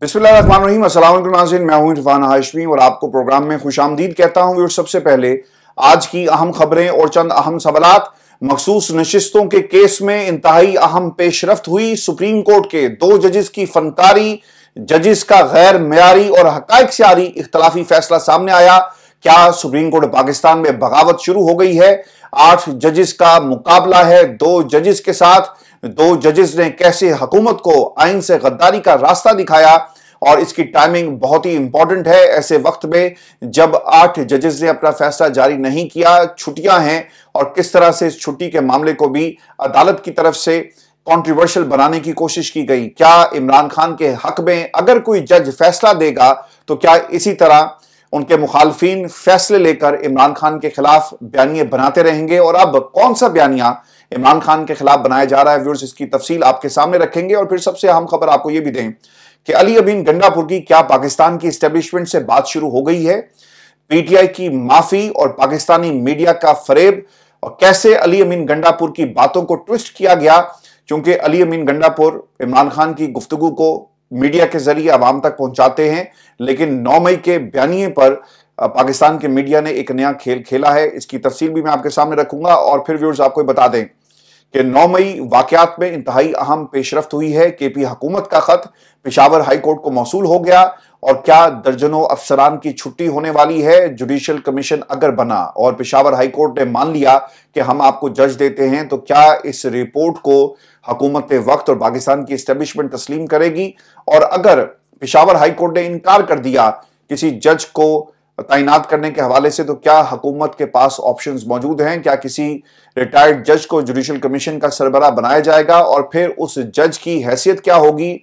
बिस्मिल्लाम नाजिन मैं हूँ इरफान हाशमी और आपको प्रोग्राम में खुश आमदीद कहता हूँ और सबसे पहले आज की अहम खबरें और चंद अहम सवालत मखसूस नशस्तों के केस में इंतहाई अहम पेशरफ हुई सुप्रीम कोर्ट के दो जजिस की फनकारी जजिस का गैर मयारी और से सारी इख्तलाफी फैसला सामने आया क्या सुप्रीम कोर्ट पाकिस्तान में बगावत शुरू हो गई है आठ जजिस का मुकाबला है दो जजिस के साथ दो जजेस ने कैसे हुकूमत को आइन से गद्दारी का रास्ता दिखाया और इसकी टाइमिंग बहुत ही इंपॉर्टेंट है ऐसे वक्त में जब आठ जजेस ने अपना फैसला जारी नहीं किया छुट्टियां हैं और किस तरह से छुट्टी के मामले को भी अदालत की तरफ से कंट्रोवर्शियल बनाने की कोशिश की गई क्या इमरान खान के हक में अगर कोई जज फैसला देगा तो क्या इसी तरह उनके मुखालफी फैसले लेकर इमरान खान के खिलाफ बयानिए बनाते रहेंगे और अब कौन सा बयानिया इमरान खान के खिलाफ बनाया जा रहा है व्यूर्स इसकी तफसील आपके सामने रखेंगे और फिर सबसे अहम खबर आपको यह भी दें कि अली अबीन गंडापुर की क्या पाकिस्तान की स्टेब्लिशमेंट से बात शुरू हो गई है पीटीआई की माफी और पाकिस्तानी मीडिया का फरेब और कैसे अली अमीन गंडापुर की बातों को ट्विस्ट किया गया क्योंकि अली अमीन गंडापुर इमरान खान की गुफ्तगु को मीडिया के जरिए आवाम तक पहुंचाते हैं लेकिन 9 मई के बयानी पर पाकिस्तान के मीडिया ने एक नया खेल खेला है इसकी तफसील भी मैं आपके सामने रखूंगा और फिर व्यूर्स आपको बता दें कि 9 मई वाकयात में इंतहाई अहम पेशरफ हुई है के पी हकूमत का खत पिशावर हाईकोर्ट को मौसू हो गया और क्या दर्जनों अफसरान की छुट्टी होने वाली है जुडिशल कमीशन अगर बना और पिशावर हाईकोर्ट ने मान लिया कि हम आपको जज देते हैं तो क्या इस रिपोर्ट को हकूमत वक्त और पाकिस्तान की स्टेब्लिशमेंट तस्लीम करेगी और अगर पिशावर हाईकोर्ट ने इनकार कर दिया किसी जज को तैनात करने के हवाले से तो क्या हुकूमत के पास ऑप्शंस मौजूद हैं क्या किसी रिटायर्ड जज को जुडिशल कमीशन का सरबरा बनाया जाएगा और फिर उस जज की हैसियत क्या होगी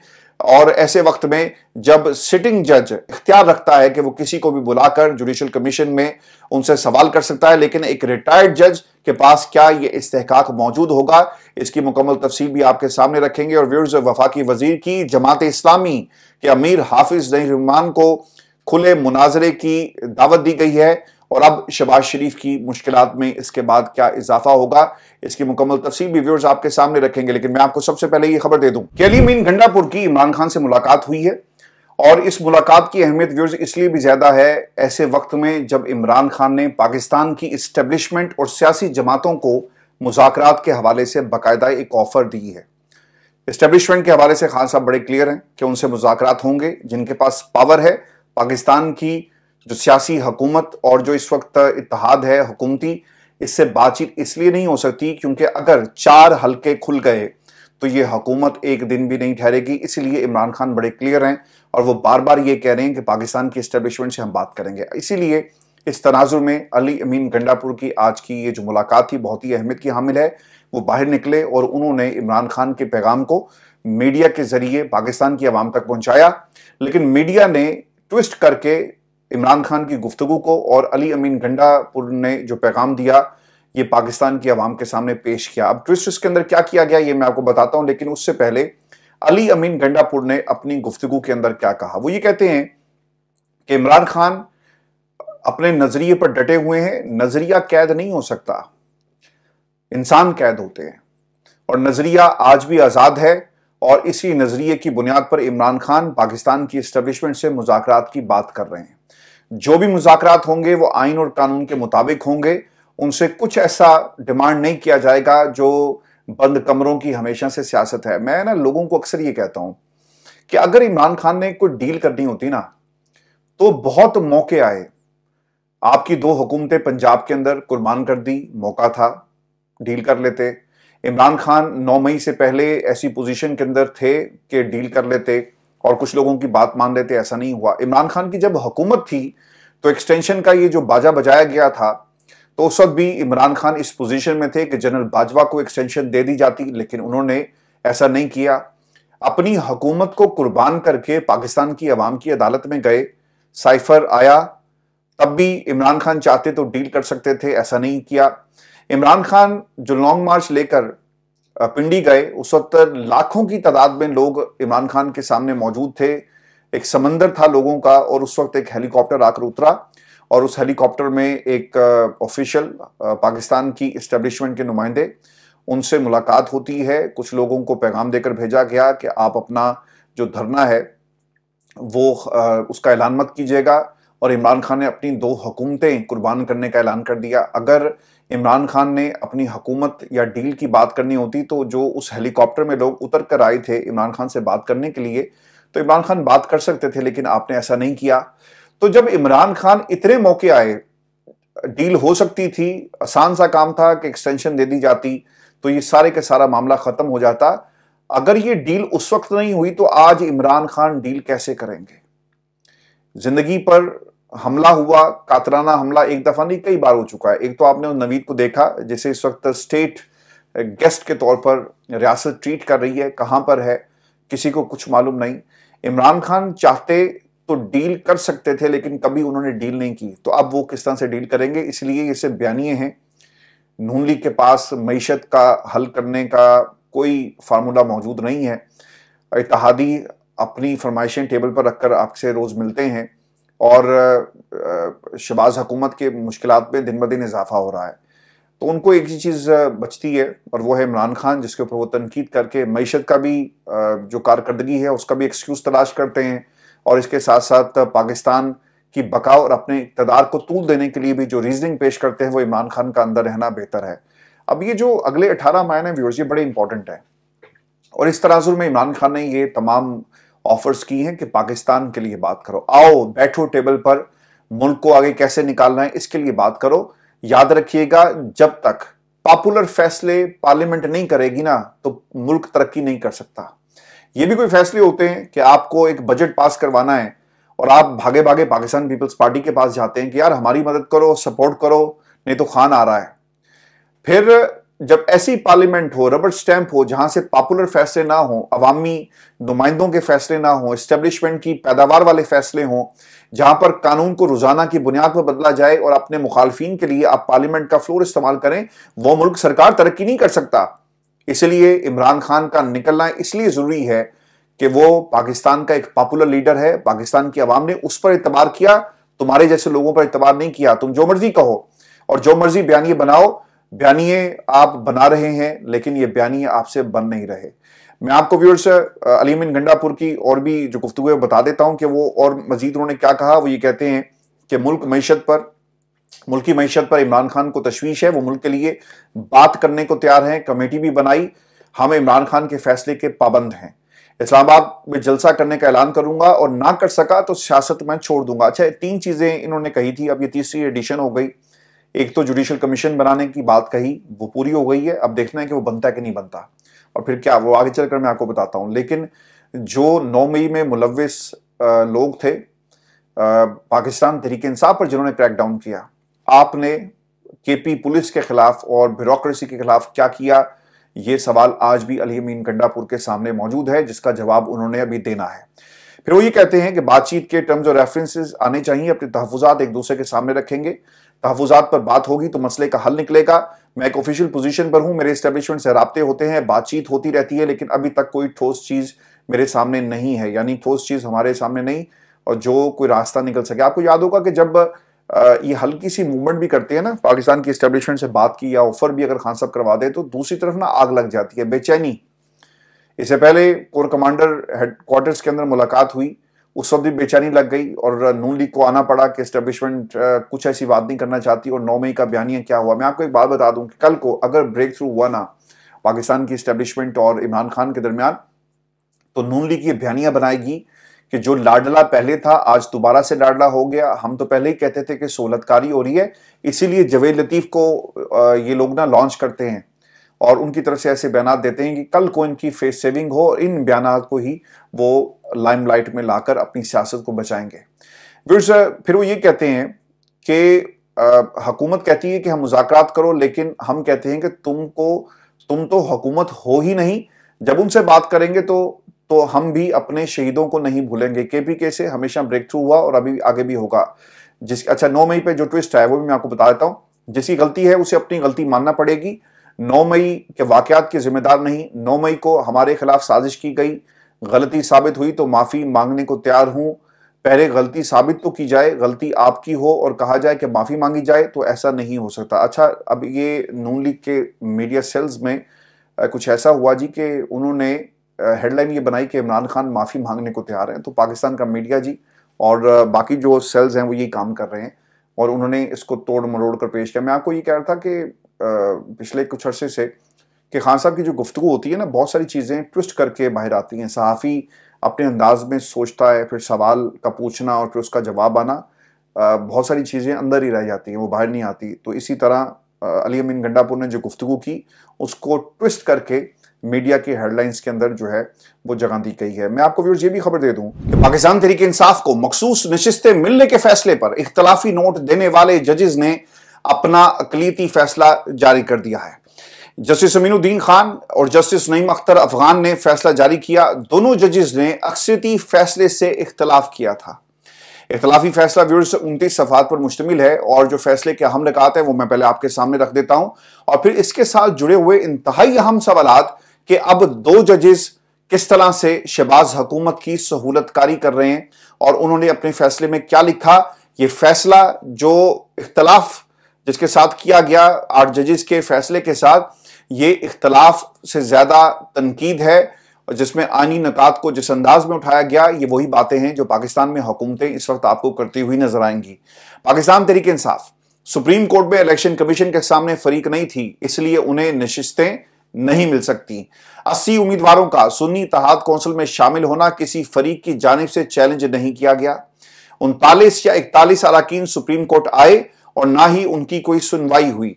और ऐसे वक्त में जब सिटिंग जज इख्तियार रखता है कि वो किसी को भी बुलाकर जुडिशल कमीशन में उनसे सवाल कर सकता है लेकिन एक रिटायर्ड जज के पास क्या ये इस्तेकाक मौजूद होगा इसकी मुकम्मल तफसील भी आपके सामने रखेंगे और व्यूर्स वफाकी वजीर की जमात इस्लामी के अमीर हाफिज नहींमान को खुले मुनाजरे की दावत दी गई है और अब शबाज शरीफ की मुश्किल में इसके बाद क्या इजाफा होगा इसकी मुकम्मल तफसील भी व्यूर्स आपके सामने रखेंगे लेकिन मैं आपको सबसे पहले ये खबर दे दूं अली मीन घंडापुर की इमरान खान से मुलाकात हुई है और इस मुलाकात की अहमियत व्यूर्स इसलिए भी ज़्यादा है ऐसे वक्त में जब इमरान खान ने पाकिस्तान की इस्टेब्लिशमेंट और सियासी जमातों को मुजाकर के हवाले से बाकायदा एक ऑफ़र दी है इस्टेब्लिशमेंट के हवाले से खान साहब बड़े क्लियर हैं कि उनसे मुजाकर होंगे जिनके पास पावर है पाकिस्तान की जो सियासी हकूमत और जो इस वक्त इतिहाद है हुकूमती इससे बातचीत इसलिए नहीं हो सकती क्योंकि अगर चार हलके खुल गए तो ये हुकूमत एक दिन भी नहीं ठहरेगी इसलिए इमरान खान बड़े क्लियर हैं और वो बार बार ये कह रहे हैं कि पाकिस्तान की इस्टेब्लिशमेंट से हम बात करेंगे इसीलिए इस तनाजुर में अली अमीन गंडापुर की आज की ये जो मुलाकात थी बहुत ही अहमियत की हामिल है वो बाहर निकले और उन्होंने इमरान खान के पैगाम को मीडिया के जरिए पाकिस्तान की आवाम तक पहुंचाया लेकिन मीडिया ने ट्विस्ट करके इमरान खान की गुफ्तु को और अली अमीन गंडापुर ने जो पैगाम दिया ये पाकिस्तान की आवाम के सामने पेश किया अब ट्विस्ट इसके अंदर क्या किया गया ये मैं आपको बताता हूं लेकिन उससे पहले अली अमीन गंडापुर ने अपनी गुफ्तगु के अंदर क्या कहा वो ये कहते हैं कि इमरान खान अपने नजरिए पर डटे हुए हैं नजरिया कैद नहीं हो सकता इंसान कैद होते हैं और नजरिया आज भी आजाद है और इसी नज़रिए की बुनियाद पर इमरान खान पाकिस्तान की इस्टबलिशमेंट से मुजाकर की बात कर रहे हैं जो भी मुजाकर होंगे वो आइन और कानून के मुताबिक होंगे उनसे कुछ ऐसा डिमांड नहीं किया जाएगा जो बंद कमरों की हमेशा से सियासत है मैं ना लोगों को अक्सर ये कहता हूँ कि अगर इमरान खान ने कोई डील करनी होती ना तो बहुत मौके आए आपकी दो हुकूमतें पंजाब के अंदर कुर्बान कर दी मौका था डील कर लेते इमरान खान नौ मई से पहले ऐसी पोजीशन के अंदर थे कि डील कर लेते और कुछ लोगों की बात मान लेते ऐसा नहीं हुआ इमरान खान की जब हुकूमत थी तो एक्सटेंशन का ये जो बाजा बजाया गया था तो उस वक्त भी इमरान खान इस पोजीशन में थे कि जनरल बाजवा को एक्सटेंशन दे दी जाती लेकिन उन्होंने ऐसा नहीं किया अपनी हुकूमत को कुर्बान करके पाकिस्तान की अवाम की अदालत में गए साइफर आया तब भी इमरान खान चाहते तो डील कर सकते थे ऐसा नहीं किया इमरान खान जो लॉन्ग मार्च लेकर पिंडी गए उस वक्त लाखों की तादाद में लोग इमरान खान के सामने मौजूद थे एक समंदर था लोगों का और उस वक्त एक हेलीकॉप्टर आकर उतरा और उस हेलीकॉप्टर में एक ऑफिशियल पाकिस्तान की इस्टेब्लिशमेंट के नुमाइंदे उनसे मुलाकात होती है कुछ लोगों को पैगाम देकर भेजा गया कि आप अपना जो धरना है वो उसका ऐलान मत कीजिएगा और इमरान खान ने अपनी दो हुकूमतें कुर्बान करने का ऐलान कर दिया अगर इमरान खान ने अपनी हकूमत या डील की बात करनी होती तो जो उस हेलीकॉप्टर में लोग उतर कर आए थे इमरान खान से बात करने के लिए तो इमरान खान बात कर सकते थे लेकिन आपने ऐसा नहीं किया तो जब इमरान खान इतने मौके आए डील हो सकती थी आसान सा काम था कि एक्सटेंशन दे दी जाती तो ये सारे का सारा मामला ख़त्म हो जाता अगर ये डील उस वक्त नहीं हुई तो आज इमरान खान डील कैसे करेंगे ज़िंदगी पर हमला हुआ कातराना हमला एक दफा नहीं कई बार हो चुका है एक तो आपने नवीद को देखा जिसे इस वक्त स्टेट गेस्ट के तौर पर रियासत ट्रीट कर रही है कहाँ पर है किसी को कुछ मालूम नहीं इमरान खान चाहते तो डील कर सकते थे लेकिन कभी उन्होंने डील नहीं की तो अब वो किस तरह से डील करेंगे इसलिए ये सिर्फ बयानिए हैं नून लीग के पास मीशत का हल करने का कोई फार्मूला मौजूद नहीं है इतिहादी अपनी फरमाइशें टेबल पर रखकर आपसे रोज़ मिलते हैं और शबाज हकूमत के मुश्किल में दिन ब दिन इजाफा हो रहा है तो उनको एक ही चीज़ बचती है और वह है इमरान खान जिसके ऊपर वो तनकीद करके मीशत का भी जो कारकर्दगी है उसका भी एक्सक्यूज़ तलाश करते हैं और इसके साथ साथ पाकिस्तान की बका और अपने इकतदार को तूल देने के लिए भी जो रीजनिंग पेश करते हैं वो इमरान खान का अंदर रहना बेहतर है अब ये जो अगले अठारह मायने हैं व्यूर्स ये बड़े इंपॉर्टेंट हैं और इस तनाजुर में इमरान खान ने ये तमाम ऑफर्स की हैं कि पाकिस्तान के लिए बात करो आओ बैठो टेबल पर मुल्क को आगे कैसे निकालना है इसके लिए बात करो याद रखिएगा जब तक पॉपुलर फैसले पार्लियामेंट नहीं करेगी ना तो मुल्क तरक्की नहीं कर सकता ये भी कोई फैसले होते हैं कि आपको एक बजट पास करवाना है और आप भागे भागे पाकिस्तान पीपल्स पार्टी के पास जाते हैं कि यार हमारी मदद करो सपोर्ट करो नहीं तो खान आ रहा है फिर जब ऐसी पार्लियामेंट हो रबर स्टैंप हो जहां से पॉपुलर फैसले ना हो अवामी नुमाइंदों के फैसले ना हो स्टेब्लिशमेंट की पैदावार वाले फैसले हों जहां पर कानून को रोजाना की बुनियाद पर बदला जाए और अपने मुखालफी के लिए आप पार्लियामेंट का फ्लोर इस्तेमाल करें वो मुल्क सरकार तरक्की नहीं कर सकता इसलिए इमरान खान का निकलना इसलिए ज़रूरी है कि वो पाकिस्तान का एक पॉपुलर लीडर है पाकिस्तान की आवाम ने उस पर इतबार किया तुम्हारे जैसे लोगों पर इतबार नहीं किया तुम जो मर्जी कहो और जो मर्जी बयानी बनाओ बयानिए आप बना रहे हैं लेकिन ये बयानिए आपसे बन नहीं रहे मैं आपको व्यूअर्स अलीमिन गंडापुर की और भी जो गुफ्तु है बता देता हूं कि वो और मजीद उन्होंने क्या कहा वो ये कहते हैं कि मुल्क मीशत पर मुल्क की मीशत पर इमरान खान को तशवीश है वो मुल्क के लिए बात करने को तैयार हैं कमेटी भी बनाई हम इमरान खान के फैसले के पाबंद हैं इस्लामाबाद में जलसा करने का ऐलान करूंगा और ना कर सका तो सियासत में छोड़ दूंगा अच्छा तीन चीज़ें इन्होंने कही थी अब ये तीसरी एडिशन हो गई एक तो जुडिशल कमीशन बनाने की बात कही वो पूरी हो गई है अब देखना है कि वो बनता है कि नहीं बनता और फिर क्या वो आगे चलकर मैं आपको बताता हूँ लेकिन जो नौ मई में मुलविस लोग थे पाकिस्तान तरीके इंसाफ पर जिन्होंने क्रैकडाउन किया आपने केपी पुलिस के खिलाफ और ब्यूरोक्रेसी के खिलाफ क्या किया ये सवाल आज भी अली मीन कंडापुर के सामने मौजूद है जिसका जवाब उन्होंने अभी देना है फिर वो ये कहते हैं कि बातचीत के टर्म्स और रेफरेंसेस आने चाहिए अपने तहफात एक दूसरे के सामने रखेंगे तहफात पर बात होगी तो मसले का हल निकलेगा मैं एक ऑफिशियल पोजीशन पर हूं मेरे स्टेब्लिशमेंट से रबते होते हैं बातचीत होती रहती है लेकिन अभी तक कोई ठोस चीज़ मेरे सामने नहीं है यानी ठोस चीज़ हमारे सामने नहीं और जो कोई रास्ता निकल सके आपको याद होगा कि जब ये हल्की सी मूवमेंट भी करते हैं ना पाकिस्तान की स्टेब्लिशमेंट से बात की या ऑफर भी अगर खान साहब करवा दे तो दूसरी तरफ ना आग लग जाती है बेचैनी इससे पहले कोर कमांडर हेडक्वार्टर्स के अंदर मुलाकात हुई उस वक्त भी बेचैनी लग गई और नून लीग को आना पड़ा कि स्टेब्लिशमेंट कुछ ऐसी बात नहीं करना चाहती और नौ मई का बयानिया क्या हुआ मैं आपको एक बात बता दूं कि कल को अगर ब्रेक थ्रू हुआ ना पाकिस्तान की स्टेब्लिशमेंट और इमरान खान के दरमियान तो नून लीग ये बयानिया बनाएगी कि जो लाडला पहले था आज दोबारा से लाडला हो गया हम तो पहले ही कहते थे कि सहूलतकारी हो रही है इसीलिए जवेद लतीफ़ को ये लोग ना लॉन्च करते हैं और उनकी तरफ से ऐसे बयान देते हैं कि कल को इनकी फेस सेविंग हो और इन बयान को ही वो लाइमलाइट में लाकर अपनी सियासत को बचाएंगे फिर वो ये कहते हैं कि हकूमत कहती है कि हम मुजाकर करो लेकिन हम कहते हैं कि तुमको तुम तो हकूमत हो ही नहीं जब उनसे बात करेंगे तो तो हम भी अपने शहीदों को नहीं भूलेंगे के पी के से हमेशा ब्रेक थ्रू हुआ और अभी आगे भी होगा जिस अच्छा नौ मई पे जो ट्विस्ट है वो भी मैं आपको बता देता हूँ जिसकी गलती है उसे अपनी गलती मानना पड़ेगी 9 मई के वाकयात के जिम्मेदार नहीं 9 मई को हमारे खिलाफ साजिश की गई गलती साबित हुई तो माफ़ी मांगने को तैयार हूं पहले गलती साबित तो की जाए गलती आपकी हो और कहा जाए कि माफ़ी मांगी जाए तो ऐसा नहीं हो सकता अच्छा अब ये नून लीग के मीडिया सेल्स में कुछ ऐसा हुआ जी कि उन्होंने हेडलाइन ये बनाई कि इमरान खान माफ़ी मांगने को तैयार हैं तो पाकिस्तान का मीडिया जी और बाकी जो सेल्स हैं वो यही काम कर रहे हैं और उन्होंने इसको तोड़ मरोड़ कर पेश किया मैं आपको ये कह रहा था कि पिछले कुछ अरसे से कि खान साहब की जो गुफ्तु होती है ना बहुत सारी चीज़ें ट्विस्ट करके बाहर आती हैं सहाफ़ी अपने अंदाज में सोचता है फिर सवाल का पूछना और फिर उसका जवाब आना बहुत सारी चीज़ें अंदर ही रह जाती हैं वो बाहर नहीं आती तो इसी तरह अली अमीन गंडापुर ने जो गुफ्तु की उसको ट्विस्ट करके मीडिया की हेडलाइंस के अंदर जो है वो जगह दी गई है मैं आपको व्यूर्स ये भी खबर दे दूं कि पाकिस्तान तरीके इंसाफ को मखसूस नशस्तें मिलने के फैसले पर इख्तलाफी नोट देने वाले जजेज ने अपना अकलीती फैसला जारी कर दिया है जस्टिस अमीनुद्दीन खान और जस्टिस नईम अख्तर अफगान ने फैसला जारी किया दोनों जजेस ने अक्सरती फैसले से इख्तलाफ किया था इख्तलाफी फैसला व्यूर्स उनतीस सफात पर मुश्तमिल है और जो फैसले के अहम निकात हैं वो मैं पहले आपके सामने रख देता हूं और फिर इसके साथ जुड़े हुए इंतहाई अहम सवाल कि अब दो जजेस किस तरह से शहबाज हुकूमत की सहूलतकारी कर रहे हैं और उन्होंने अपने फैसले में क्या लिखा ये फैसला जो इख्तलाफ जिसके साथ किया गया आठ जजेस के फैसले के साथ ये इख्तलाफ से ज़्यादा तनकीद है और जिसमें आनी नकात को जिस अंदाज में उठाया गया ये वही बातें हैं जो पाकिस्तान में हुकूमतें इस वक्त आपको करती हुई नजर आएंगी पाकिस्तान तरीके इंसाफ सुप्रीम कोर्ट में इलेक्शन कमीशन के सामने फरीक नहीं थी इसलिए उन्हें नशिस्तें नहीं मिल सकती अस्सी उम्मीदवारों का सुन्नी तहाद कौंसिल में शामिल होना किसी फरीक की जानब से चैलेंज नहीं किया गया उनतालीस या इकतालीस अरकान सुप्रीम कोर्ट आए और ना ही उनकी कोई सुनवाई हुई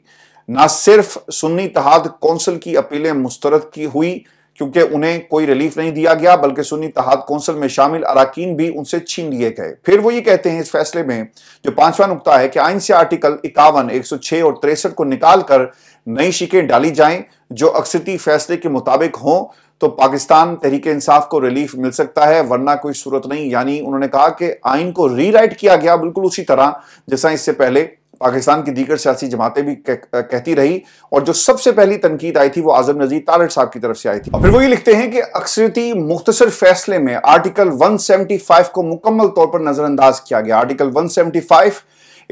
ना सिर्फ सुन्नी तहाद कौंसिल की अपीलें मुस्तरद की हुई क्योंकि उन्हें कोई रिलीफ नहीं दिया गया बल्कि सुन्नी तहाद कौंसिल में शामिल अरकान भी उनसे छीन लिए गए फिर वो ये कहते हैं इस फैसले में जो पांचवा नुकता है कि आइन से आर्टिकल इक्यावन एक सौ छह और तिरसठ को निकाल कर नई शिकें डाली जाएं जो अक्सती फैसले के मुताबिक हों तो पाकिस्तान तहरीक इंसाफ को रिलीफ मिल सकता है वरना कोई सूरत नहीं यानी उन्होंने कहा कि आइन को रीराइट किया गया बिल्कुल उसी तरह जैसा इससे पहले पाकिस्तान की दीगर सियासी जमातें भी कह, कहती रही और जो सबसे पहली तनकीद आई थी वो आजम नजीर तारड़ साहब की तरफ से आई थी और फिर वो ये लिखते हैं कि अक्सरती मुख्तसर फैसले में आर्टिकल 175 को मुकम्मल तौर पर नजरअंदाज किया गया article 175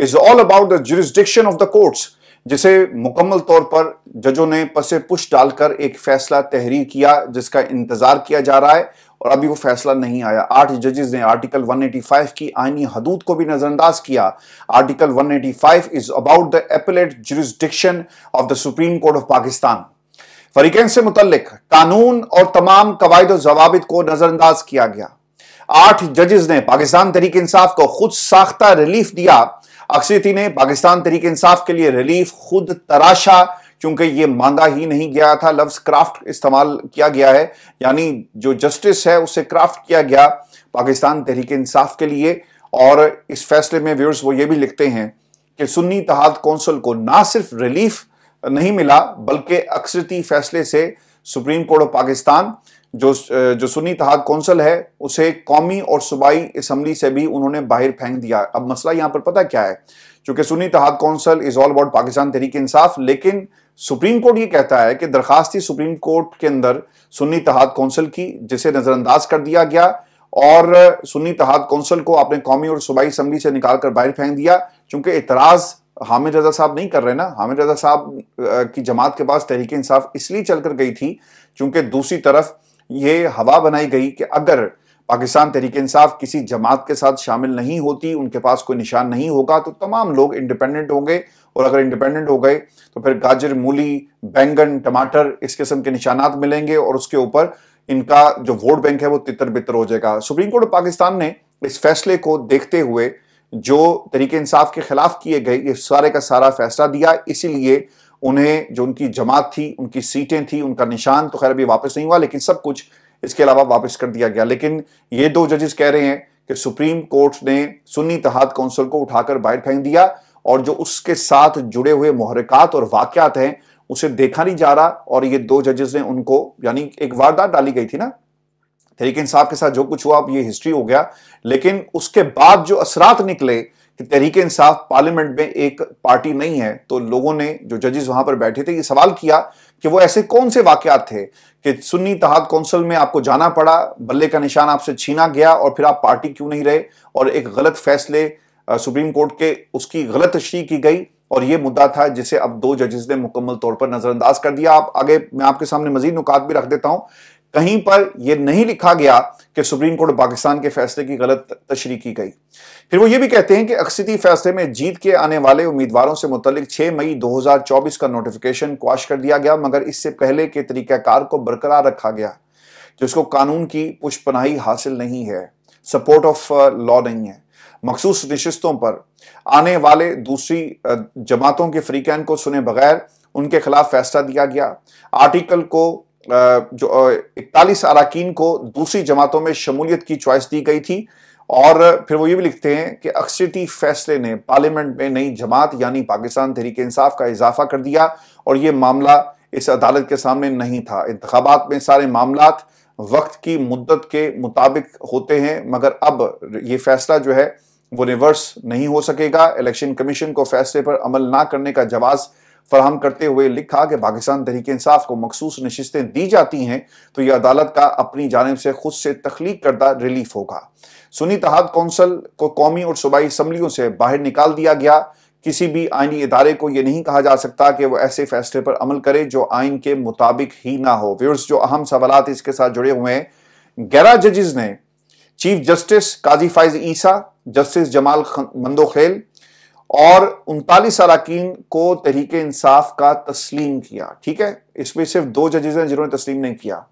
is all about the jurisdiction of the courts जिसे मुकम्मल तौर पर जजों ने पसे पुश डालकर एक फैसला तहरीर किया जिसका इंतजार किया जा रहा है और अभी वो फैसला नहीं आया आठ जजेस ने आर्टिकल 185 की आईनी हदूद को भी नजरअंदाज किया article 185 eighty five is about the appellate jurisdiction of the supreme court of Pakistan फरीकैन से मुतलिक कानून और तमाम कवायद और जवाबित को नजरअंदाज किया गया आठ जजेस ने पाकिस्तान तरीके इंसाफ को खुद साख्ता रिलीफ दिया अक्सरती ने पाकिस्तान तरीके इंसाफ के लिए रिलीफ खुद तराशा क्योंकि ये मांगा ही नहीं गया था लफ्ज़ क्राफ्ट इस्तेमाल किया गया है यानी जो जस्टिस है उसे क्राफ्ट किया गया पाकिस्तान तहरीक इंसाफ के लिए और इस फैसले में व्यूर्स वो ये भी लिखते हैं कि सुन्नी तहाद कौंसिल को ना सिर्फ रिलीफ नहीं मिला बल्कि अक्सरती फैसले से सुप्रीम कोर्ट ऑफ पाकिस्तान जो जो सुन्नी तहाद कौंसिल है उसे कौमी और सूबाई इसम्बली से भी उन्होंने बाहर फेंक दिया अब मसला यहाँ पर पता क्या है क्योंकि Sunni Ittehad council is all about Pakistan Tehreek Insaf लेकिन सुप्रीम कोर्ट ये कहता है कि दरखास्त थी सुप्रीम कोर्ट के अंदर सुन्नी तहाद कौंसिल की जिसे नजरअंदाज कर दिया गया और सुन्नी तहाद कौंसिल को आपने कौमी और सूबाई असम्बली से निकालकर बाहर फेंक दिया चूंकि एतराज हामिद रजा साहब नहीं कर रहे ना हामिद रजा साहब की जमात के पास तहरीक इंसाफ इसलिए चलकर गई थी चूंकि दूसरी तरफ ये हवा बनाई गई कि अगर पाकिस्तान तरीके इंसाफ किसी जमात के साथ शामिल नहीं होती उनके पास कोई निशान नहीं होगा तो तमाम लोग इंडिपेंडेंट होंगे और अगर इंडिपेंडेंट हो गए तो फिर गाजर मूली बैंगन टमाटर इस किस्म के निशानात मिलेंगे और उसके ऊपर इनका जो वोट बैंक है वो तितर बितर हो जाएगा सुप्रीम कोर्ट ऑफ पाकिस्तान ने इस फैसले को देखते हुए जो तरीके इंसाफ के खिलाफ किए गए ये सारे का सारा फैसला दिया इसीलिए उन्हें जो उनकी जमात थी उनकी सीटें थी उनका निशान तो खैर अभी वापस नहीं हुआ लेकिन सब कुछ इसके अलावा वापस कर दिया गया लेकिन ये दो जजेस कह रहे हैं कि सुप्रीम कोर्ट ने सुन्नी तहाद काउंसिल को उठाकर बाहर फेंक दिया और जो उसके साथ जुड़े हुए मुहरकत और वाकत हैं उसे देखा नहीं जा रहा और ये दो जजेस ने उनको यानी एक वारदात डाली गई थी ना तरीके इंसाफ के साथ जो कुछ हुआ अब ये हिस्ट्री हो गया लेकिन उसके बाद जो असरात निकले कि तहरीक इंसाफ पार्लियामेंट में एक पार्टी नहीं है तो लोगों ने जो जजेस वहां पर बैठे थे ये सवाल किया कि वो ऐसे कौन से वाकत थे कि सुन्नी तहाद कौंसिल में आपको जाना पड़ा बल्ले का निशान आपसे छीना गया और फिर आप पार्टी क्यों नहीं रहे और एक गलत फैसले सुप्रीम कोर्ट के उसकी गलत तश्री की गई और ये मुद्दा था जिसे अब दो जजेस ने मुकम्मल तौर पर नजरअंदाज कर दिया आप आगे मैं आपके सामने मजीद नुकात भी रख देता हूं कहीं पर यह नहीं लिखा गया कि सुप्रीम कोर्ट पाकिस्तान के फैसले की गलत तशरी की गई फिर वो ये भी कहते हैं कि अक्सती फैसले में जीत के आने वाले उम्मीदवारों से मुतलिक 6 मई 2024 का नोटिफिकेशन क्वाश कर दिया गया मगर इससे पहले के तरीक़ाकार को बरकरार रखा गया जिसको कानून की पुष्पनाही हासिल नहीं है सपोर्ट ऑफ लॉ नहीं है मखसूस नशस्तों पर आने वाले दूसरी uh, जमातों के फ्रीकैन को सुने बगैर उनके खिलाफ फैसला दिया गया आर्टिकल को जो इकतालीस अरकान को दूसरी जमातों में शमूलियत की च्वाइस दी गई थी और फिर वो ये भी लिखते हैं कि अक्सरती फैसले ने पार्लियामेंट में नई जमात यानी पाकिस्तान तहरीक इंसाफ का इजाफा कर दिया और ये मामला इस अदालत के सामने नहीं था इंतबात में सारे मामला वक्त की मुद्दत के मुताबिक होते हैं मगर अब ये फैसला जो है वो रिवर्स नहीं हो सकेगा इलेक्शन कमीशन को फैसले पर अमल ना करने का जवाज़ फराहम करते हुए लिखा कि पाकिस्तान तरीके इंसाफ को मखसूस नशस्तें दी जाती हैं तो यह अदालत का अपनी जानब से खुद से तख्लीक करदा रिलीफ होगा सुनी तहद कौंसल को कौमी और सूबाई असम्बलियों से बाहर निकाल दिया गया किसी भी आइनी इदारे को यह नहीं कहा जा सकता कि वह ऐसे फैसले पर अमल करे जो आइन के मुताबिक ही ना हो व्यवर्स जो अहम सवाल इसके साथ जुड़े हुए हैं ग्यारह जजेस ने chief justice Qazi Faez Isa justice Jamal Mandokhail और उनतालीस अरकान को तहरीक इंसाफ का तस्लीम किया ठीक है इसमें सिर्फ दो जजेज हैं जिन्होंने तस्लीम नहीं किया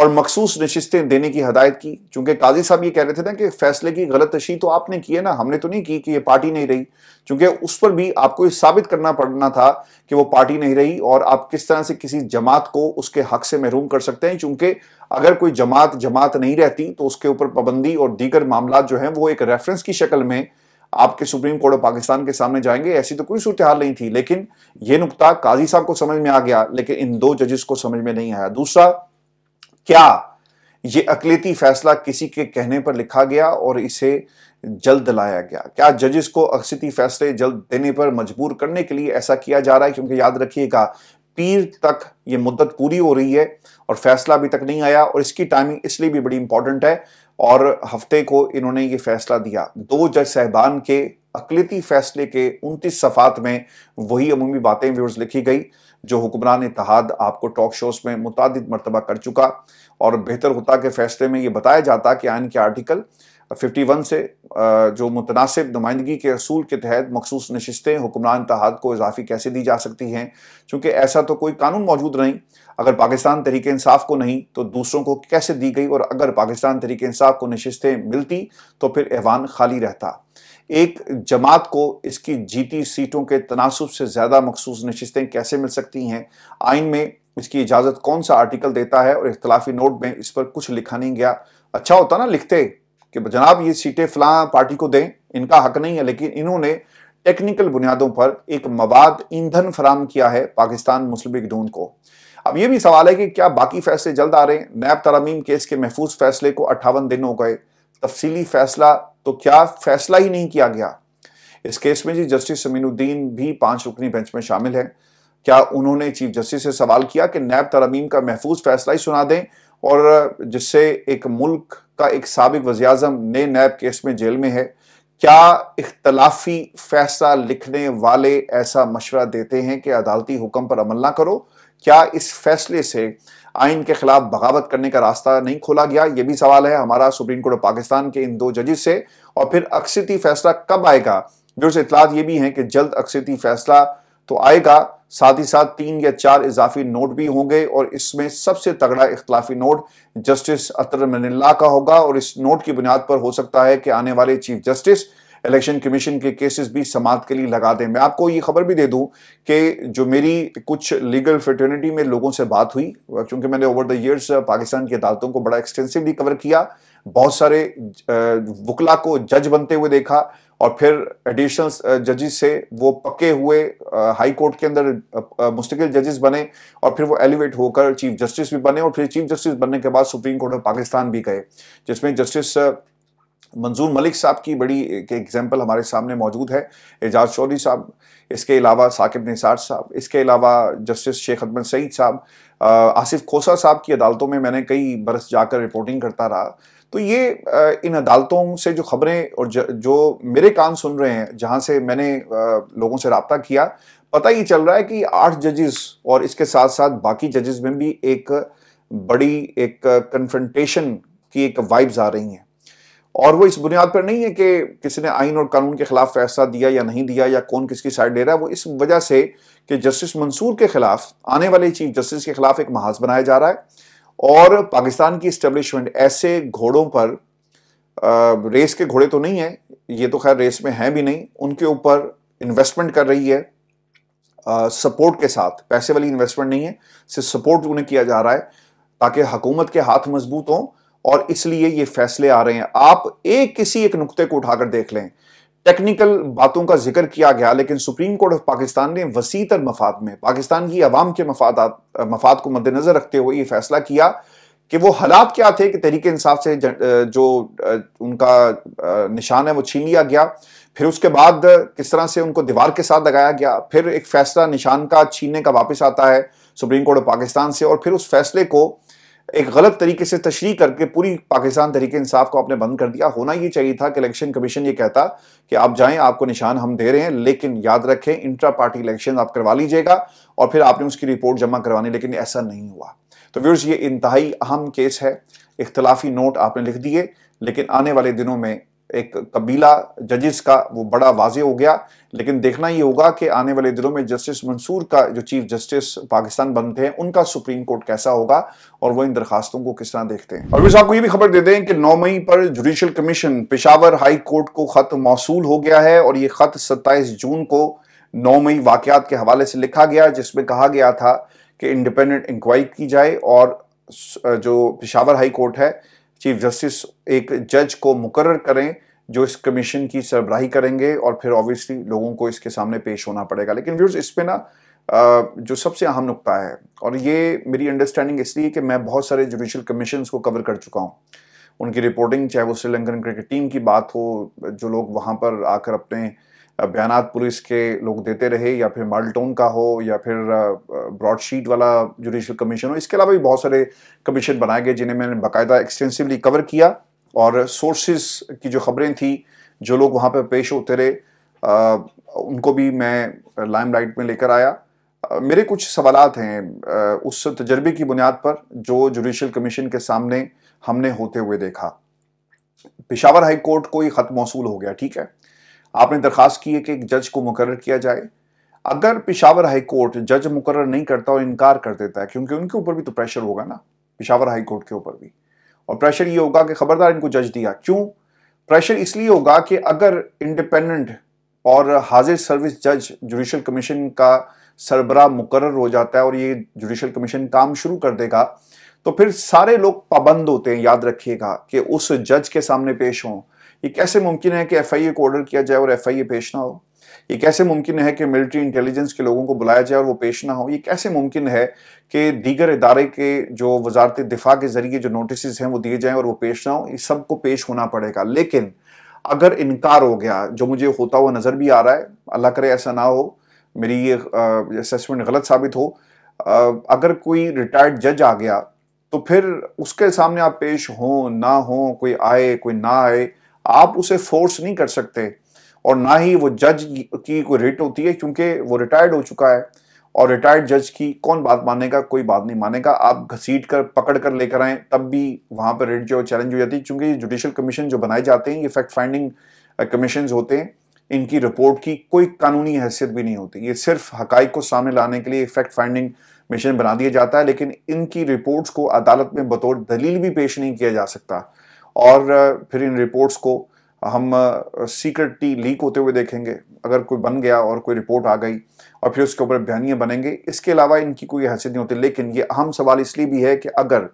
और मखसूस नशिस्तें देने की हदायत की चूंकि काजी साहब ये कह रहे थे ना कि फैसले की गलत तशी तो आपने की है ना हमने तो नहीं की कि ये पार्टी नहीं रही चूंकि उस पर भी आपको ये साबित करना पड़ना था कि वो पार्टी नहीं रही और आप किस तरह से किसी जमात को उसके हक से महरूम कर सकते हैं चूंकि अगर कोई जमात जमात नहीं रहती तो उसके ऊपर पाबंदी और दीगर मामला जो है वो एक रेफरेंस की शक्ल में आपके सुप्रीम कोर्ट ऑफ पाकिस्तान के सामने जाएंगे ऐसी तो कोई सूरत हाल नहीं थी लेकिन यह नुकता काजी साहब को समझ में आ गया लेकिन इन दो जजेस को समझ में नहीं आया दूसरा क्या यह अकलेती फैसला किसी के कहने पर लिखा गया और इसे जल्द लाया गया क्या जजेस को अक्सती फैसले जल्द देने पर मजबूर करने के लिए ऐसा किया जा रहा है क्योंकि याद रखिएगा पीर तक ये मुद्दत पूरी हो रही है और फैसला अभी तक नहीं आया और इसकी टाइमिंग इसलिए भी बड़ी इंपॉर्टेंट है और हफ्ते को इन्होंने ये फैसला दिया दो जज साहबान के अकलीती फैसले के उनतीस सफ़ात में वही अमूमी बातें व्यूर्स लिखी गई जो हुक्मरान इतिहाद आपको टॉक शोज़ में मुतद मरतबा कर चुका और बेहतर होता के फैसले में ये बताया जाता कि आयन के आर्टिकल फिफ्टी वन से जो मुतनासिब नुमाइंदगी के असूल के तहत मखसूस नशस्तें हुक्मरान तहद को इजाफी कैसे दी जा सकती हैं चूँकि ऐसा तो कोई कानून मौजूद नहीं अगर पाकिस्तान तहरीक इंसाफ को नहीं तो दूसरों को कैसे दी गई और अगर पाकिस्तान तहरीक इंसाफ को नशस्तें मिलती तो फिर ऐवान खाली रहता एक जमात को इसकी जीती सीटों के तनासब से ज़्यादा मखसूस नशस्तें कैसे मिल सकती हैं आइन में इसकी इजाज़त कौन सा आर्टिकल देता है और इख्तलाफी नोट में इस पर कुछ लिखा नहीं गया अच्छा होता ना लिखते कि जनाब ये सीटें फला पार्टी को दें इनका हक नहीं है लेकिन इन्होंने टेक्निकल बुनियादों पर एक मवाद ईंधन फराम किया है पाकिस्तान मुस्लिम लीग नून को अब ये भी सवाल है कि क्या बाकी फैसले जल्द आ रहे हैं नैब तरामीम केस के महफूज फैसले को अट्ठावन दिन हो गए तफसीली फैसला तो क्या फैसला ही नहीं किया गया इस केस में जी जस्टिस समीनुद्दीन भी पांच रुकनी बेंच में शामिल हैं क्या उन्होंने चीफ जस्टिस से सवाल किया कि नैब तरमीम का महफूज फैसला ही सुना दें और जिससे एक मुल्क का एक सबक वजी अजम नैब केस में जेल में है क्या इख्तलाफी फैसला लिखने वाले ऐसा मशवरा देते हैं कि अदालती हुक्म पर अमल ना करो क्या इस फैसले से आइन के खिलाफ बगावत करने का रास्ता नहीं खोला गया यह भी सवाल है हमारा सुप्रीम कोर्ट ऑफ पाकिस्तान के इन दो जजेस से और फिर अक्सरती फैसला कब आएगा जो इतलात यह भी है कि जल्द अक्सरती फैसला तो आएगा साथ ही साथ तीन या चार इजाफी नोट भी होंगे और इसमें सबसे तगड़ा इख्तलाफी नोट जस्टिस अतर मनिल्ला का होगा और इस नोट की बुनियाद पर हो सकता है कि आने वाले चीफ जस्टिस इलेक्शन कमीशन के केसेस भी समाप्त के लिए लगा दें मैं आपको ये खबर भी दे दूं कि जो मेरी कुछ लीगल फ्रटर्निटी में लोगों से बात हुई क्योंकि मैंने ओवर द ईयर्स पाकिस्तान की अदालतों को बड़ा एक्सटेंसिवली कवर किया बहुत सारे वकला को जज बनते हुए देखा और फिर एडिशनल जजेस से वो पक्के हुए हाई कोर्ट के अंदर मुस्तकिल जजेस बने और फिर वो एलिवेट होकर चीफ जस्टिस भी बने और फिर चीफ जस्टिस बनने के बाद सुप्रीम कोर्ट ऑफ पाकिस्तान भी गए जिसमें जस्टिस मंजूर मलिक साहब की बड़ी एक एग्जाम्पल हमारे सामने मौजूद है एजाज चौधरी साहब इसके अलावा साकिब निसार साहब इसके अलावा जस्टिस शेख अहमद सईद साहब आसिफ खोसा साहब की अदालतों में मैंने कई बरस जाकर रिपोर्टिंग करता रहा तो ये इन अदालतों से जो खबरें और जो मेरे कान सुन रहे हैं जहाँ से मैंने लोगों से रबता किया पता ये चल रहा है कि आठ जजेस और इसके साथ साथ बाकी जजेस में भी एक बड़ी एक कन्फ्रंटेशन की एक वाइब्स आ रही हैं और वो इस बुनियाद पर नहीं है कि किसी ने आइन और कानून के खिलाफ फैसला दिया या नहीं दिया या कौन किसकी साइड ले रहा है वो इस वजह से कि जस्टिस मंसूर के खिलाफ आने वाले चीफ जस्टिस के खिलाफ एक महाज बनाया जा रहा है और पाकिस्तान की इस्टेब्लिशमेंट ऐसे घोड़ों पर आ, रेस के घोड़े तो नहीं है ये तो खैर रेस में हैं भी नहीं उनके ऊपर इन्वेस्टमेंट कर रही है सपोर्ट के साथ पैसे वाली इन्वेस्टमेंट नहीं है सिर्फ सपोर्ट उन्हें किया जा रहा है ताकि हुकूमत के हाथ मजबूत हों और इसलिए ये फैसले आ रहे हैं आप एक किसी एक नुक्ते को उठाकर देख लें टेक्निकल बातों का जिक्र किया गया लेकिन सुप्रीम कोर्ट ऑफ पाकिस्तान ने वसी तर मफाद में पाकिस्तान की आवाम के मफाद मफाद को मद्देनजर रखते हुए ये फैसला किया कि वो हालात क्या थे कि तरीके इंसाफ से जो उनका निशान है वो छीन लिया गया फिर उसके बाद किस तरह से उनको दीवार के साथ लगाया गया फिर एक फैसला निशान का छीनने का वापस आता है सुप्रीम कोर्ट ऑफ पाकिस्तान से और फिर उस फैसले को एक गलत तरीके से तशरी करके पूरी पाकिस्तान तरीके इंसाफ को आपने बंद कर दिया होना ये चाहिए था कि इलेक्शन कमीशन ये कहता कि आप जाएं आपको निशान हम दे रहे हैं लेकिन याद रखें इंट्रा पार्टी इलेक्शन आप करवा लीजिएगा और फिर आपने उसकी रिपोर्ट जमा करवानी लेकिन ऐसा नहीं हुआ तो व्यूर्स ये इंतहाई अहम केस है इख्तलाफी नोट आपने लिख दिए लेकिन आने वाले दिनों में एक कबीला जजेस का वो बड़ा वाजे हो गया लेकिन देखना ये होगा कि आने वाले दिनों में जस्टिस मंसूर का जो चीफ जस्टिस पाकिस्तान बनते हैं उनका सुप्रीम कोर्ट कैसा होगा और वो इन दरखास्तों को किस तरह देखते हैं और साहब को ये भी खबर दे दें कि नौ मई पर judicial commission Peshawar high court को खत मौसू हो गया है और ये खत सत्ताईस जून को नौ मई वाकत के हवाले से लिखा गया जिसमें कहा गया था कि इंडिपेंडेंट इंक्वायरी की जाए और जो पेशावर हाई कोर्ट है चीफ जस्टिस एक जज को मुकर करें जो इस कमीशन की सरबराही करेंगे और फिर ऑब्वियसली लोगों को इसके सामने पेश होना पड़ेगा लेकिन व्यूर्स इस पर ना जो सबसे अहम नुकता है और ये मेरी अंडरस्टैंडिंग इसलिए कि मैं बहुत सारे जुडिशल कमीशन को कवर कर चुका हूँ उनकी रिपोर्टिंग चाहे वो श्रीलंकन क्रिकेट टीम की बात हो जो लोग वहाँ पर आकर अपने बयान पुलिस के लोग देते रहे या फिर माल्टोन का हो या फिर ब्रॉडशीट वाला जुडिशल कमीशन हो इसके अलावा भी बहुत सारे कमीशन बनाए गए जिन्हें मैंने बाकायदा एक्सटेंसिवली कवर किया और सोर्सेज की जो खबरें थी जो लोग वहाँ पर पेश होते रहे उनको भी मैं लाइमलाइट में लेकर आया मेरे कुछ सवाल हैं उस तजर्बे की बुनियाद पर जो जुडिशल कमीशन के सामने हमने होते हुए देखा पिशावर हाई कोर्ट को ही ख़त मौसू हो गया ठीक है आपने दरखास्त की है कि एक जज को मुकर किया जाए अगर पिशावर हाई कोर्ट जज मुकर नहीं करता और इनकार कर देता है क्योंकि उनके ऊपर भी तो प्रेशर होगा ना पिशावर हाई कोर्ट के ऊपर भी और प्रेशर ये होगा कि खबरदार इनको जज दिया क्यों प्रेशर इसलिए होगा कि अगर इंडिपेंडेंट और हाजिर सर्विस जज जुडिशल कमीशन का सरबरा मुकर हो जाता है और ये जुडिशल कमीशन काम शुरू कर देगा तो फिर सारे लोग पाबंद होते हैं याद रखिएगा कि उस जज के सामने पेश हों ये कैसे मुमकिन है कि एफ को ऑर्डर किया जाए और एफ पेश ना हो ये कैसे मुमकिन है कि मिलिट्री इंटेलिजेंस के लोगों को बुलाया जाए और वो पेश ना हो ये कैसे मुमकिन है कि दीगर इदारे के जो वजारत दिफा के ज़रिए जो नोटिस हैं वो दिए जाएँ और वो पेश ना हो इस सब को पेश होना पड़ेगा लेकिन अगर इनकार हो गया जो मुझे होता हुआ नज़र भी आ रहा है अल्लाह करे ऐसा ना हो मेरी ये असेसमेंट गलत साबित हो आ, अगर कोई रिटायर्ड जज आ गया तो फिर उसके सामने आप पेश हों ना हों कोई आए कोई ना आए आप उसे फोर्स नहीं कर सकते और ना ही वो जज की कोई रिट होती है क्योंकि वो रिटायर्ड हो चुका है और रिटायर्ड जज की कौन बात मानेगा कोई बात नहीं मानेगा आप घसीट कर पकड़ कर लेकर आए तब भी वहां पर रेट जो चैलेंज हो जाती है क्योंकि जुडिशल कमीशन जो बनाए जाते हैं ये फैक्ट फाइंडिंग कमीशन होते हैं इनकी रिपोर्ट की कोई कानूनी हैसियत भी नहीं होती ये सिर्फ हक को सामने लाने के लिए फैक्ट फाइंडिंग मिशन बना दिया जाता है लेकिन इनकी रिपोर्ट्स को अदालत में बतौर दलील भी पेश नहीं किया जा सकता और फिर इन रिपोर्ट्स को हम सीक्रेटली लीक होते हुए देखेंगे अगर कोई बन गया और कोई रिपोर्ट आ गई और फिर उसके ऊपर बयानियाँ बनेंगे इसके अलावा इनकी कोई हैसियत नहीं होती लेकिन ये अहम सवाल इसलिए भी है कि अगर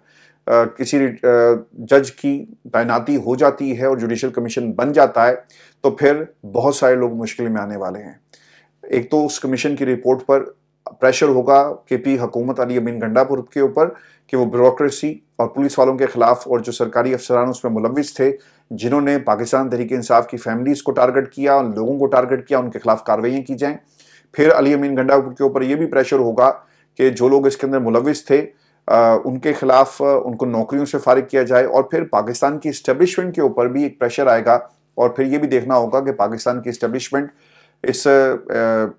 किसी जज की तैनाती हो जाती है और जुडिशल कमीशन बन जाता है तो फिर बहुत सारे लोग मुश्किल में आने वाले हैं एक तो उस कमीशन की रिपोर्ट पर प्रेशर होगा के पी हुकूमत अली अमीन गंडापुर के ऊपर कि वो ब्यूरोसी और पुलिस वालों के खिलाफ और जो सरकारी अफसरान उसमें मुलविस थे जिन्होंने पाकिस्तान तहरीक इंसाफ की फैमिलीज़ को टारगेट किया और लोगों को टारगेट किया उनके खिलाफ कार्रवाइयाँ की जाएँ फिर अली अमीन गंडा के ऊपर ये भी प्रेशर होगा कि जो लोग इसके अंदर मुलविस थे आ, उनके खिलाफ उनको नौकरियों से फारिग किया जाए और फिर पाकिस्तान की इस्टेब्लिशमेंट के ऊपर भी एक प्रेशर आएगा और फिर ये भी देखना होगा कि पाकिस्तान की इस्टेब्लिशमेंट इस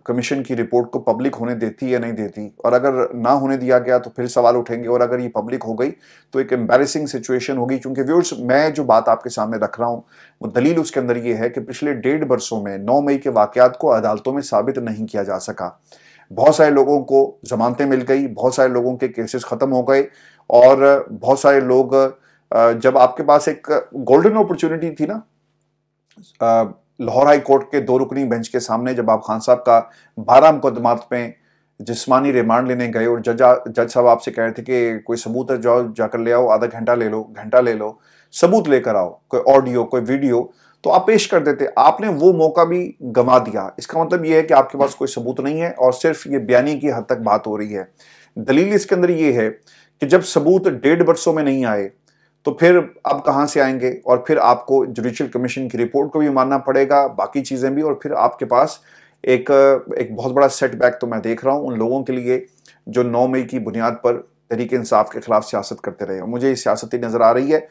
कमीशन की रिपोर्ट को पब्लिक होने देती या नहीं देती और अगर ना होने दिया गया तो फिर सवाल उठेंगे और अगर ये पब्लिक हो गई तो एक एम्बेसिंग सिचुएशन होगी क्योंकि व्यूअर्स मैं जो बात आपके सामने रख रहा हूँ वो दलील उसके अंदर ये है कि पिछले डेढ़ बरसों में नौ मई के वाक़ात को अदालतों में साबित नहीं किया जा सका बहुत सारे लोगों को जमानतें मिल गई बहुत सारे लोगों के केसेस ख़त्म हो गए और बहुत सारे लोग जब आपके पास एक गोल्डन अपॉर्चुनिटी थी ना लाहौर हाई कोर्ट के दो रुकनी बेंच के सामने जब आप खान साहब का बारह मुकदमात पे जिसमानी रिमांड लेने गए और जज जज साहब आपसे कह रहे थे कि कोई सबूत है जाओ जाकर ले आओ आधा घंटा ले लो घंटा ले लो सबूत लेकर आओ कोई ऑडियो कोई वीडियो तो आप पेश कर देते आपने वो मौका भी गंवा दिया इसका मतलब ये है कि आपके पास कोई सबूत नहीं है और सिर्फ ये बयानी की हद तक बात हो रही है दलील इसके अंदर ये है कि जब सबूत डेढ़ वर्षों में नहीं आए तो फिर आप कहाँ से आएंगे और फिर आपको जुडिशल कमीशन की रिपोर्ट को भी मानना पड़ेगा बाकी चीज़ें भी और फिर आपके पास एक एक बहुत बड़ा सेटबैक तो मैं देख रहा हूँ उन लोगों के लिए जो नौ मई की बुनियाद पर तहरीक इंसाफ के खिलाफ सियासत करते रहे मुझे ये सियासती नज़र आ रही है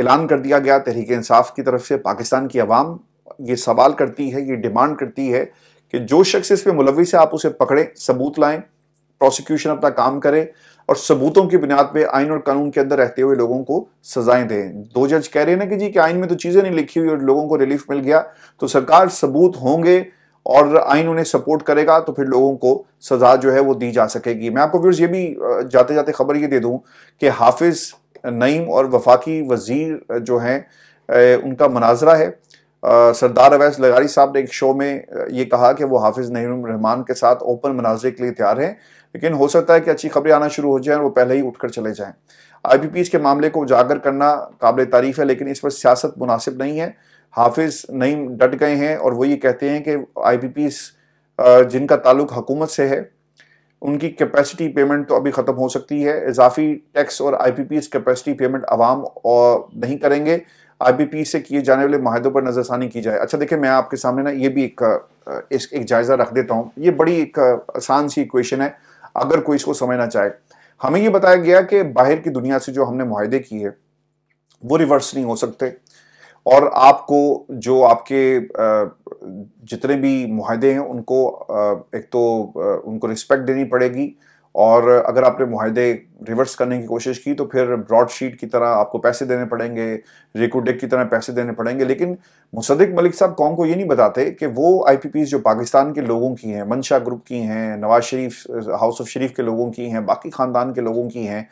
ऐलान कर दिया गया तहरीक इंसाफ की तरफ से पाकिस्तान की आवाम ये सवाल करती है ये डिमांड करती है कि जो शख्स इस पर मुलविस है आप उसे पकड़ें सबूत लाएँ प्रोसिक्यूशन अपना काम करे और सबूतों की बुनियाद पे आइन और कानून के अंदर रहते हुए लोगों को सजाएं दें दो जज कह रहे हैं ना कि जी कि आइन में तो चीज़ें नहीं लिखी हुई और लोगों को रिलीफ मिल गया तो सरकार सबूत होंगे और आइन उन्हें सपोर्ट करेगा तो फिर लोगों को सजा जो है वो दी जा सकेगी मैं आपको व्यूर्स ये भी जाते जाते खबर ये दे दूं कि हाफिज़ नईम और वफाकी वजीर जो हैं उनका मनाजरा है सरदार अवैस लगारी साहब ने एक शो में ये कहा कि वो हाफिज़ नईम रहमान के साथ ओपन मनाजरे के लिए तैयार हैं लेकिन हो सकता है कि अच्छी खबरें आना शुरू हो जाएं और वो पहले ही उठकर चले जाएं आई के मामले को उजागर करना काबिल तारीफ है लेकिन इस पर सियासत मुनासिब नहीं है हाफिज नईम डट गए हैं और वो ये कहते हैं कि आई जिनका ताल्लुक हुकूमत से है उनकी कैपेसिटी पेमेंट तो अभी ख़त्म हो सकती है इजाफी टैक्स और आई कैपेसिटी पेमेंट आवाम नहीं करेंगे आई से किए जाने वाले माहदों पर नज़रसानी की जाए अच्छा देखिए मैं आपके सामने ना ये भी एक एक जायज़ा रख देता हूँ ये बड़ी एक आसान सी इक्वेशन है अगर कोई इसको समझना चाहे हमें ये बताया गया कि बाहर की दुनिया से जो हमने माहदे की है वो रिवर्स नहीं हो सकते और आपको जो आपके जितने भी माहदे हैं उनको एक तो उनको रिस्पेक्ट देनी पड़ेगी और अगर आपने माहदे रिवर्स करने की कोशिश की तो फिर ब्रॉडशीट की तरह आपको पैसे देने पड़ेंगे रिकोडेक की तरह पैसे देने पड़ेंगे लेकिन मुसदक मलिक साहब कौन को ये नहीं बताते कि वो आई जो पाकिस्तान के लोगों की हैं मनशा ग्रुप की हैं नवाज शरीफ हाउस ऑफ शरीफ के लोगों की हैं बाकी ख़ानदान के लोगों की हैं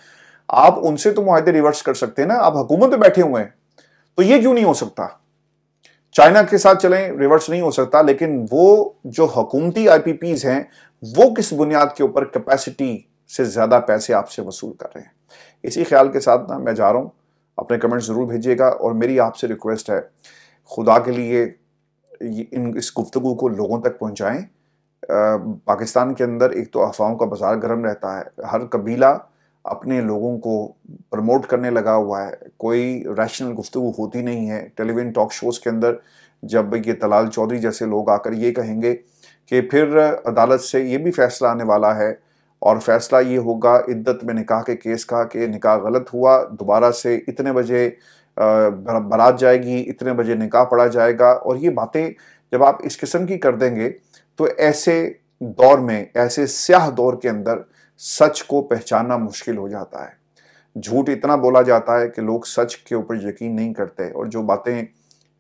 आप उनसे तो माहदे रिवर्स कर सकते हैं ना आप हुकूमत में बैठे हुए हैं तो ये क्यों नहीं हो सकता चाइना के साथ चलें रिवर्स नहीं हो सकता लेकिन वो जो हकूमती आईपीपीज हैं वो किस बुनियाद के ऊपर कैपेसिटी से ज़्यादा पैसे आपसे वसूल कर रहे हैं इसी ख्याल के साथ ना मैं जा रहा हूँ अपने कमेंट ज़रूर भेजिएगा और मेरी आपसे रिक्वेस्ट है खुदा के लिए इन इस गुफ्तु को लोगों तक पहुँचाएँ पाकिस्तान के अंदर एक तो अफवाहों का बाज़ार गर्म रहता है हर कबीला अपने लोगों को प्रमोट करने लगा हुआ है कोई रैशनल गुफ्तु होती नहीं है टेलीविजन टॉक शोज़ के अंदर जब ये तलाल चौधरी जैसे लोग आकर ये कहेंगे कि फिर अदालत से ये भी फैसला आने वाला है और फैसला ये होगा इद्दत में निकाह के केस का कि निकाह गलत हुआ दोबारा से इतने बजे बारात जाएगी इतने बजे निकाह पढ़ा जाएगा और ये बातें जब आप इस किस्म की कर देंगे तो ऐसे दौर में ऐसे स्याह दौर के अंदर सच को पहचानना मुश्किल हो जाता है झूठ इतना बोला जाता है कि लोग सच के ऊपर यकीन नहीं करते और जो बातें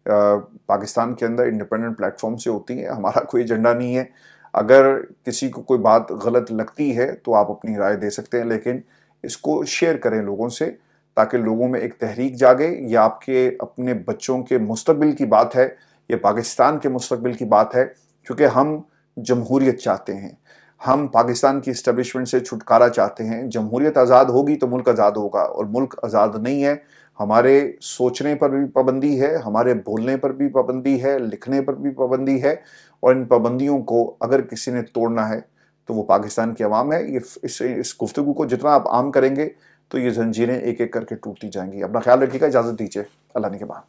पाकिस्तान के अंदर इंडिपेंडेंट प्लेटफॉर्म से होती हैं हमारा कोई एजेंडा नहीं है अगर किसी को कोई बात गलत लगती है तो आप अपनी राय दे सकते हैं लेकिन इसको शेयर करें लोगों से ताकि लोगों में एक तहरीक जागे या आपके अपने बच्चों के मुस्तबिल की बात है या पाकिस्तान के मुस्तबिल की बात है क्योंकि हम जमहूरियत चाहते हैं हम पाकिस्तान की इस्टबलिशमेंट से छुटकारा चाहते हैं जमहूरियत आज़ाद होगी तो मुल्क आज़ाद होगा और मुल्क आज़ाद नहीं है हमारे सोचने पर भी पाबंदी है हमारे बोलने पर भी पाबंदी है लिखने पर भी पाबंदी है और इन पाबंदियों को अगर किसी ने तोड़ना है तो वो पाकिस्तान की आवाम है ये इस इस गुफ्तु को जितना आप आम करेंगे तो ये जंजीरें एक एक करके टूटती जाएंगी अपना ख्याल रखिएगा इजाज़त दीजिए अल्लाह ने के बाद